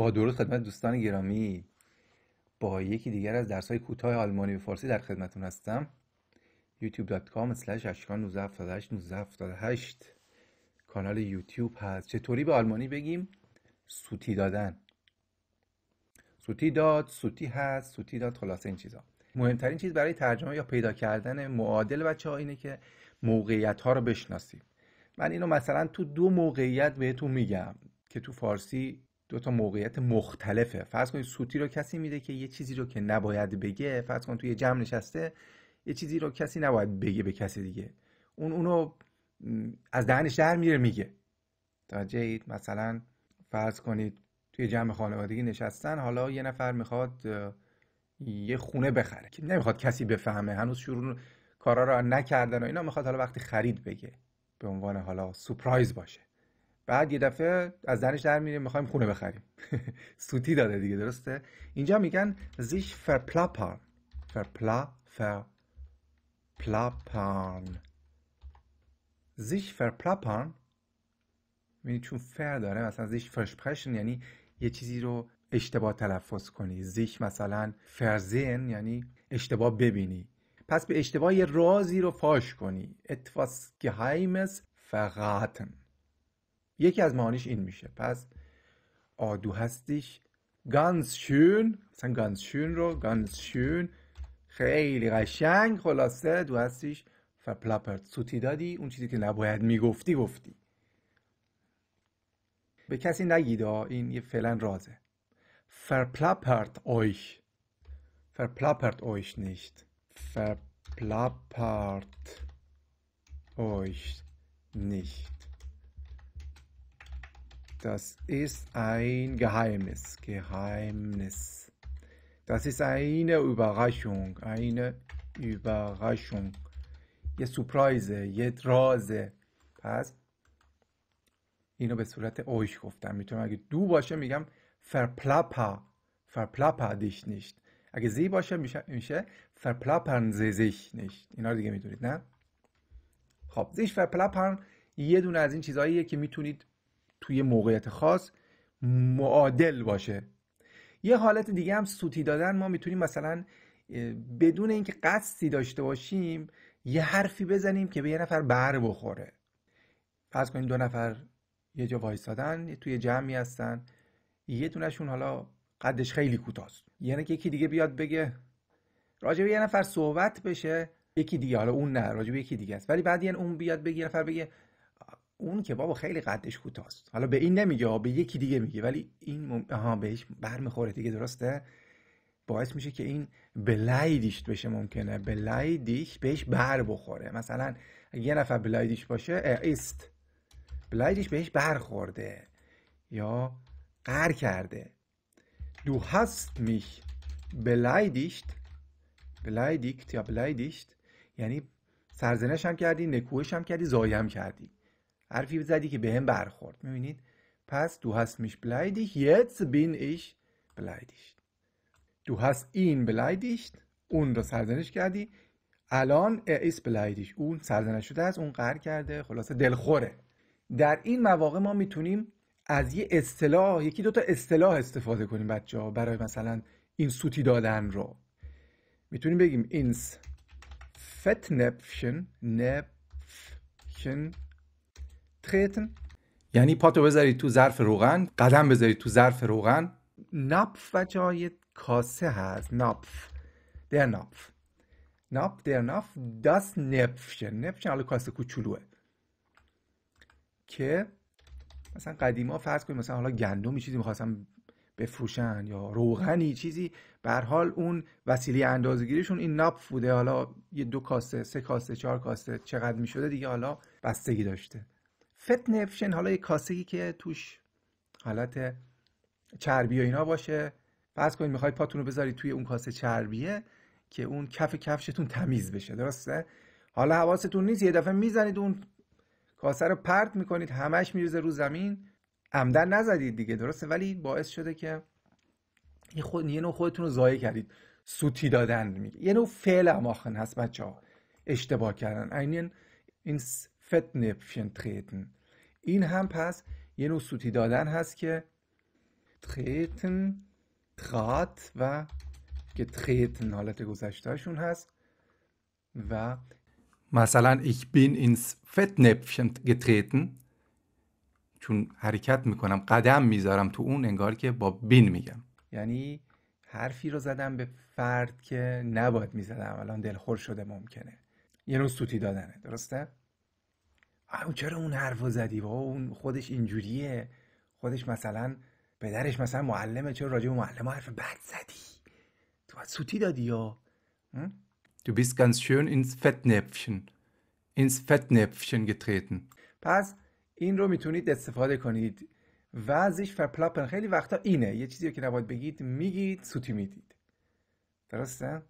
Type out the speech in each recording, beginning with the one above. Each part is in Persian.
با درود خدمت دوستان گرامی با یکی دیگر از درس های کوتاه آلمانی و فارسی در خدمتون هستم youtube.com slash اشکان 1978 کانال یوتیوب هست چطوری به آلمانی بگیم؟ سوتی دادن سوتی داد، سوتی هست، سوتی داد خلاصه این چیزا مهمترین چیز برای ترجمه یا پیدا کردن معادل بچه ها اینه که موقعیت ها رو بشناسیم من اینو مثلا تو دو موقعیت بهتون میگم که تو فارسی دو تا موقعیت مختلفه فرض کنید سوتی رو کسی میده که یه چیزی رو که نباید بگه فرض کن توی جمع نشسته یه چیزی رو کسی نباید بگه به کسی دیگه اون اونو از دهنش در میره میگه تا جید مثلا فرض کنید توی جمع خانوادگی نشستن حالا یه نفر میخواد یه خونه بخره که نمیخواد کسی بفهمه هنوز شروع کارا رو نکردن و اینا میخواد حالا وقتی خرید بگه به عنوان حالا سورپرایز باشه بعد یه دفعه از دانش در میریم میخوایم خونه بخریم سوتی داده دیگه درسته اینجا میگن زیش فرپلاپان فرپلا فرپلاپان زیش فرپلاپان یعنی چون فر داره مثلا زیش فرشپرشن یعنی یه چیزی رو اشتباه تلفظ کنی زیش مثلا فرزین یعنی اشتباه ببینی پس به اشتباه یه رازی رو فاش کنی اتفاس گهایمس فقاتن یکی از معانیش این میشه پس دو هستیش گانز شون مثلا گانز شون رو گانز شون خیلی قشنگ خلاصه دو هستیش فرپلاپرت سوتی دادی اون چیزی که نباید میگفتی گفتی به کسی نگید این یه فعلا رازه فرپلاپرت اویش فرپلاپرت اویش نیشت فرپلاپرت اویش نیشت Das ist ein Geheimnis, Geheimnis. Das ist eine Überraschung, eine Überraschung. یه سپرایزه یه رازه پس اینو به صورت اوش گفتم میتونم اگه دو باشه میگم فرپلاپا فرپلاپا دیش نیشت اگه زی باشه میشه, میشه فرپلاپن زیزیش نیشت اینا رو دیگه میدونید نه خب زیش فرپلاپن یه دونه از این چیزهاییه که میتونید توی موقعیت خاص معادل باشه یه حالت دیگه هم سوتی دادن ما میتونیم مثلا بدون اینکه قصدی داشته باشیم یه حرفی بزنیم که به یه نفر بر بخوره پس کنیم دو نفر یه جا وایستادن توی جمعی هستن یه دونشون حالا قدش خیلی کوتاست یعنی که یکی دیگه بیاد بگه راجب یه نفر صحبت بشه یکی دیگه حالا اون نه راجب یکی دیگه است ولی بعد یعنی اون بیاد بگه یه نفر بگه اون که بابا خیلی قدش کوتاست حالا به این نمیگه به یکی دیگه میگه ولی این مم... آها بهش برمیخوره دیگه درسته باعث میشه که این بلایدیش بشه ممکنه بلایدیش بهش بر بخوره مثلا یه نفر بلایدیش باشه است بلایدیش بهش برخورده یا قر کرده دو هست میش بلایدیشت بلایدیکت یا بلایدیشت یعنی سرزنش هم کردی نکوهش هم کردی زایم کردی حرفی زدی که به هم برخورد میبینید پس تو هست میش بلایدیش jetzt بین ایش بلایدیش du هست این بلایدیش اون را سرزنش کردی الان ایس بلایدیش اون سرزنش شده است اون قهر کرده خلاصه دلخوره در این مواقع ما میتونیم از یه اصطلاح یکی دوتا اصطلاح استفاده کنیم بچه ها برای مثلا این سوتی دادن رو میتونیم بگیم اینس فتنپشن نپشن treten. یعنی پاتو بذارید تو ظرف روغن قدم بذارید تو ظرف روغن نپف بچه ها کاسه هست نپف در نپف نپ در نف دست نپفشه نپفشه حالا کاسه کوچولوه که مثلا قدیما فرض کنیم مثلا حالا گندم چیزی میخواستم بفروشن یا روغنی چیزی بر حال اون وسیله اندازگیریشون این ناپ بوده حالا یه دو کاسه سه کاسه چهار کاسه چقدر میشده دیگه حالا بستگی داشته فتن حالا یه کاسه که توش حالت چربی و اینا باشه فرض کنید میخواید پاتون رو بذارید توی اون کاسه چربیه که اون کف کفشتون تمیز بشه درسته حالا حواستون نیست یه دفعه میزنید اون کاسه رو پرت میکنید همش میریزه رو زمین عمدن نزدید دیگه درسته ولی باعث شده که یه, خود... یه نوع خودتون رو ضایع کردید سوتی دادن میگه یه نوع فعل هم هست بچه ها اشتباه کردن این این فتنپشن تریتن این هم پس یه نوع سوتی دادن هست که تریتن ترات و گتریتن حالت گذشتهشون هست و مثلا ich bin ins Fettnäpfchen getreten چون حرکت میکنم قدم میذارم تو اون انگار که با بین میگم یعنی حرفی رو زدم به فرد که نباید میزدم الان دلخور شده ممکنه یه نوع سوتی دادنه درسته؟ اون چرا اون حرف زدی و اون خودش اینجوریه خودش مثلا پدرش مثلا معلمه چرا راجع به معلم حرف بد زدی تو باید سوتی دادی یا Du bist ganz schön ins Fettnäpfchen ins Fettnäpfchen getreten. پس این رو میتونید استفاده کنید و ازش فرپلاپن خیلی وقتا اینه یه چیزی که نباید بگید میگید سوتی میدید درسته؟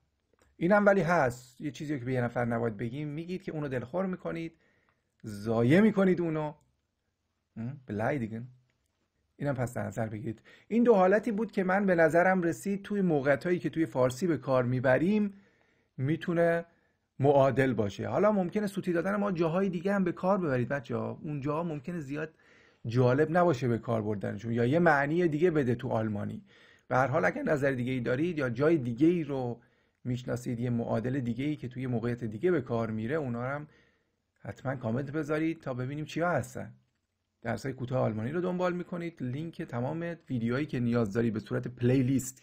این هم ولی هست یه چیزی که به یه نفر نباید بگیم میگید که اونو دلخور میکنید زایه میکنید اونو لعی دیگه اینم پس نظر بگیرید این دو حالتی بود که من به نظرم رسید توی موقعیت هایی که توی فارسی به کار میبریم میتونه معادل باشه حالا ممکنه سوتی دادن ما جاهای دیگه هم به کار ببرید بچه ها اون ممکنه زیاد جالب نباشه به کار بردنشون یا یه معنی دیگه بده تو آلمانی به هر حال اگر نظر دیگه ای دارید یا جای دیگه ای رو میشناسید یه معادل دیگه ای که توی موقعیت دیگه به کار میره اونا هم حتما کامنت بذارید تا ببینیم چیا هستن درس های کوتاه آلمانی رو دنبال میکنید لینک تمام ویدیوهایی که نیاز دارید به صورت پلیلیست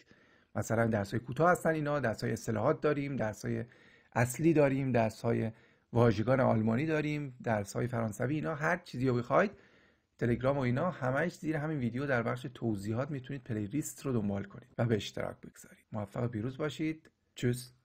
مثلا درس های کوتاه هستن اینا درس های اصطلاحات داریم درس های اصلی داریم درس های واژگان آلمانی داریم درس های فرانسوی اینا هر چیزی رو بخواید تلگرام و اینا همش زیر همین ویدیو در بخش توضیحات میتونید لیست رو دنبال کنید و به اشتراک بگذارید موفق و پیروز باشید چوس